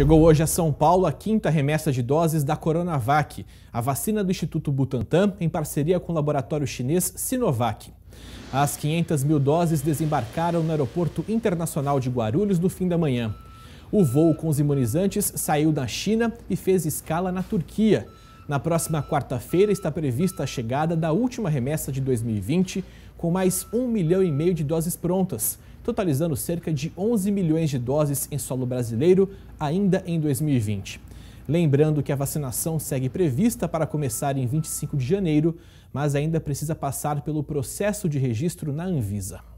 Chegou hoje a São Paulo a quinta remessa de doses da Coronavac, a vacina do Instituto Butantan, em parceria com o laboratório chinês Sinovac. As 500 mil doses desembarcaram no Aeroporto Internacional de Guarulhos no fim da manhã. O voo com os imunizantes saiu da China e fez escala na Turquia. Na próxima quarta-feira está prevista a chegada da última remessa de 2020, com mais 1 milhão e meio de doses prontas, totalizando cerca de 11 milhões de doses em solo brasileiro ainda em 2020. Lembrando que a vacinação segue prevista para começar em 25 de janeiro, mas ainda precisa passar pelo processo de registro na Anvisa.